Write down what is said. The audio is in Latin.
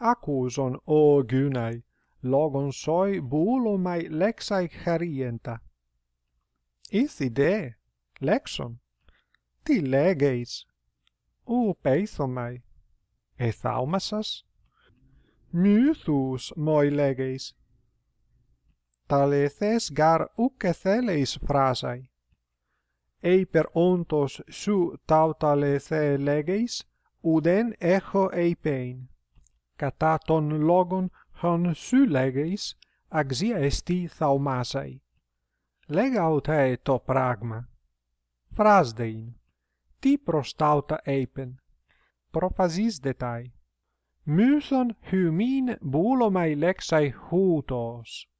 accuson o gunai logon soi bulo mai lexai charienta is ide lexon ti legeis U peiso mai e thaumasas mythus moi legeis tale gar uke theleis frasai e per ontos su tautale the legeis u den echo e pein κατά των λόγων χόν σου λέγεις, αξία εστί θαυμάσαι. Λέγα ούτε το πράγμα. Φράσδεϊν. Τι προστάωτα έπεν. Προφασίσδε ταί. Μύθον χυμήν μπουλωμαϊ λέξαι χούτος.